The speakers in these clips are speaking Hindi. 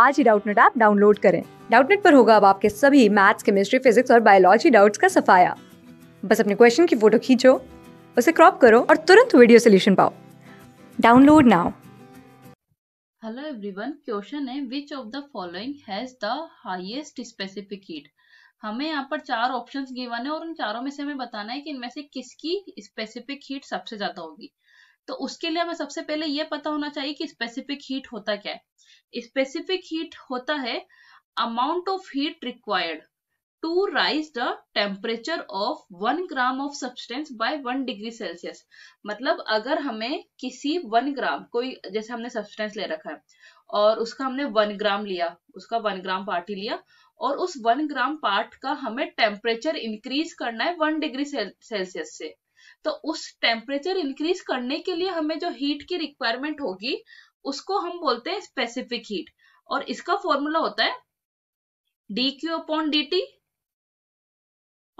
आज ही डाउटनेट ऐप डाउनलोड करें डाउटनेट पर होगा अब आपके सभी मैथ्स केमिस्ट्री फिजिक्स और बायोलॉजी डाउट्स का सफाया बस अपने क्वेश्चन की फोटो खींचो उसे क्रॉप करो और तुरंत वीडियो सोल्यूशन पाओ download now hello everyone question है which of the following has the highest specific heat हमें यहाँ पर चार ऑप्शंस गिवन है और उन चारों में से हमें बताना है कि इनमें से किसकी स्पेसिफिक हीट सबसे ज्यादा होगी तो उसके लिए हमें सबसे पहले यह पता होना चाहिए कि स्पेसिफिक हीट होता क्या है स्पेसिफिक हीट होता है amount of heat required to raise the temperature of one gram of substance by one degree Celsius मतलब अगर हमें किसी वन ग्राम कोई जैसे हमने सब्सटेंस ले रखा है और उसका हमने वन ग्राम लिया उसका वन ग्राम पार्ट ही लिया और उस वन ग्राम पार्ट का हमें टेम्परेचर इंक्रीज करना है वन डिग्री सेल्सियस से तो उस टेम्परेचर इंक्रीज करने के लिए हमें जो हीट की रिक्वायरमेंट होगी उसको हम बोलते हैं स्पेसिफिक हीट और इसका फॉर्मूला होता है D Q upon D T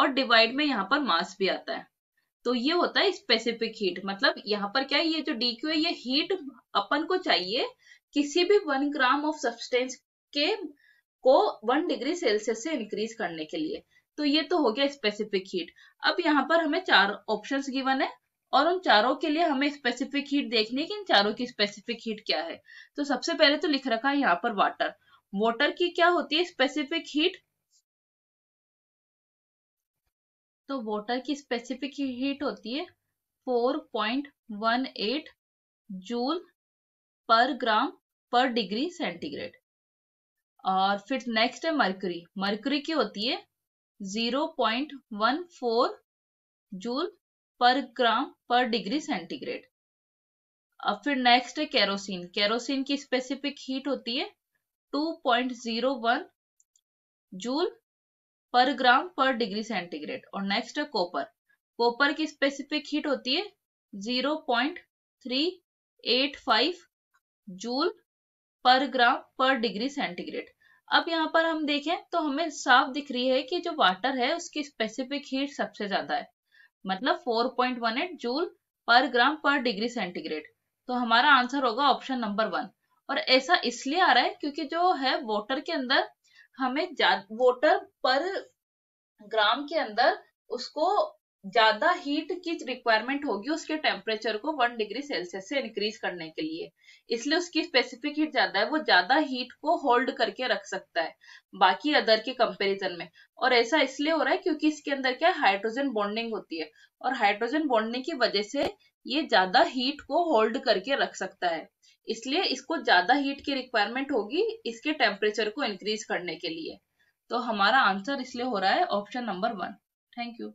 और डिवाइड में यहाँ पर मास भी आता है तो ये होता है स्पेसिफिक हीट मतलब यहाँ पर क्या है ये जो डी क्यू है ये हीट अपन को चाहिए किसी भी वन ग्राम ऑफ सब्सटेंस के को वन डिग्री सेल्सियस से इंक्रीज करने के लिए तो ये तो हो गया स्पेसिफिक हीट अब यहाँ पर हमें चार ऑप्शंस गिवन है और उन चारों के लिए हमें स्पेसिफिक हीट देखनी है कि इन चारों की स्पेसिफिक हीट क्या है तो सबसे पहले तो लिख रखा है यहाँ पर वाटर वाटर की क्या होती है स्पेसिफिक हीट तो वाटर की स्पेसिफिक हीट होती है 4.18 joule per gram per degree centigrade और फिर नेक्स्ट है मरकरी मरकरी की होती है 0.14 joule per gram per degree centigrade अब फिर नेक्स्ट है केरोसिन केरोसिन की स्पेसिफिक हीट होती है 2.01 joule per gram per degree centigrade और नेक्स्ट है कॉपर कॉपर की स्पेसिफिक हीट होती है 0.385 joule per gram per degree centigrade अब यहाँ पर हम देखें तो हमें साफ दिख रही है कि जो वाटर है उसकी स्पेसिफिक हीट सबसे ज्यादा है मतलब 4.18 joule per gram per degree centigrade तो हमारा आंसर होगा ऑप्शन नंबर वन और ऐसा इसलिए आ रहा है क्योंकि जो है वाटर के अंदर हमें वाटर पर ग्राम के अंदर उसको ज्यादा हीट की रिक्वायरमेंट होगी उसके टेम्परेचर को वन डिग्री सेल्सियस से इंक्रीज करने के लिए इसलिए उसकी स्पेसिफिक हीट ज्यादा है वो ज्यादा हीट को होल्ड करके रख सकता है बाकी अदर के कंपैरिजन में और ऐसा इसलिए हो रहा है क्योंकि इसके अंदर क्या हाइड्रोजन बॉन्डिंग होती है और हाइड्रोजन बॉन्डिंग की वजह से ये ज्यादा हीट को होल्ड करके रख सकता है इसलिए इसको ज्यादा हीट की रिक्वायरमेंट होगी इसके टेम्परेचर को इंक्रीज करने के लिए तो हमारा आंसर इसलिए हो रहा है option number one thank you